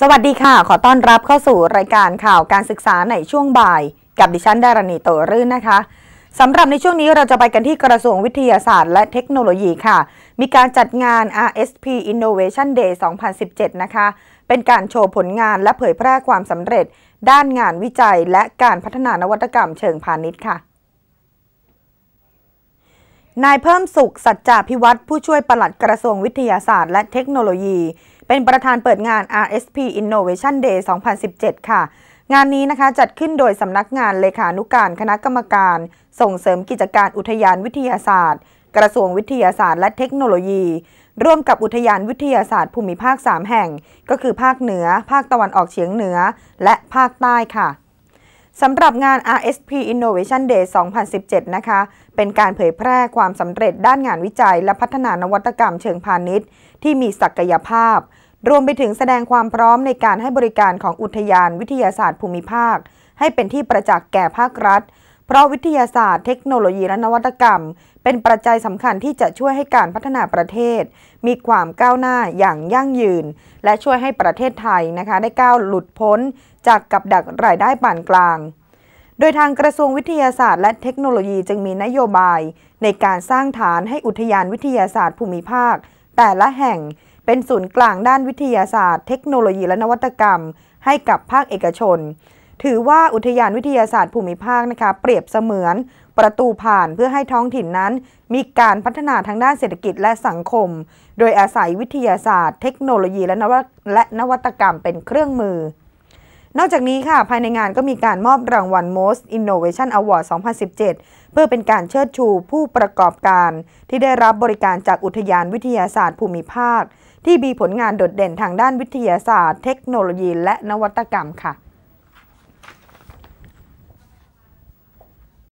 สวัสดีค่ะ ขอต้อนรับเข้าสู่รายการข่าวการศึกษาในช่วงบ่าย กับดิฉันดารณีโตรื่นนะคะ สำหรับในช่วงนี้เราจะไปกันที่กระทรวงวิทยาศาสตร์และเทคโนโลยีค่ะ มีการจัดงาน RSP Innovation Day 2017 นะคะ เป็นการโชว์ผลงานและเผยแพร่ความสำเร็จด้านงานวิจัยและการพัฒนานวัตกรรมเชิงพาณิชย์ค่ะนายเพิ่มสุขสัจจาพิวัตรผู้ช่วยปลัดกระทรวงวิทยาศาสตร์และเทคโนโลยี เป็นประธานเปิดงาน RSP Innovation Day 2017 ค่ะ งานนี้นะคะจัดขึ้นโดยสำนักงาน เลขานุการ คณะกรรมการ ส่งเสริมกิจการอุทยานวิทยาศาสตร์ กระทรวงวิทยาศาสตร์ และเทคโนโลยี ร่วมกับอุทยานวิทยาศาสตร์ ภูมิภาค 3 แห่งก็คือภาคเหนือ ภาคตะวันออกเฉียงเหนือ และภาคใต้ค่ะสำหรับงาน RSP Innovation Day 2017นะคะ เป็นการเผยแพร่ความสำเร็จด้านงานวิจัยและพัฒนานวัตกรรมเชิงพาณิชย์ ที่มีศักยภาพ รวมไปถึงแสดงความพร้อมในการให้บริการของอุทยานวิทยาศาสตร์ภูมิภาคให้เป็นที่ประจักษ์แก่ภาครัฐเพราะวิทยาศาสตร์เทคโนโลยีและนวัตกรรม เป็นปัจจัยสำคัญที่จะช่วยให้การพัฒนาประเทศ มีความก้าวหน้าอย่างยั่งยืน และช่วยให้ประเทศไทยนะคะได้ก้าวหลุดพ้นจากกับดักรายได้ปานกลาง โดยทางกระทรวงวิทยาศาสตร์และเทคโนโลยีจึงมีนโยบาย ในการสร้างฐานให้อุทยานวิทยาศาสตร์ ภูมิภาค แต่ละแห่งเป็นศูนย์กลางด้านวิทยาศาสตร์ เทคโนโลยีและนวัตกรรม ให้กับภาคเอกชนถือว่าอุทยานวิทยาศาสตร์ภูมิภาคนะคะเปรียบเสมือน ประตูผ่านเพื่อให้ท้องถิ่นนั้น มีการพัฒนาทางด้านเศรษฐกิจและสังคม โดยอาศัยวิทยาศาสตร์ เทคโนโลยีและนวและนวัตกรรมเป็นเครื่องมือ นอกจากนี้ค่ะภายในงานก็มีการมอบรางวัล Most Innovation Award 2017 เพื่อเป็นการเชิดชูผู้ประกอบการ ที่ได้รับบริการจากอุทยานวิทยาศาสตร์ ภูมิภาค ที่มีผลงานโดดเด่นทางด้านวิทยาศาสตร์ เทคโนโลยี และนวัตกรรมค่ะ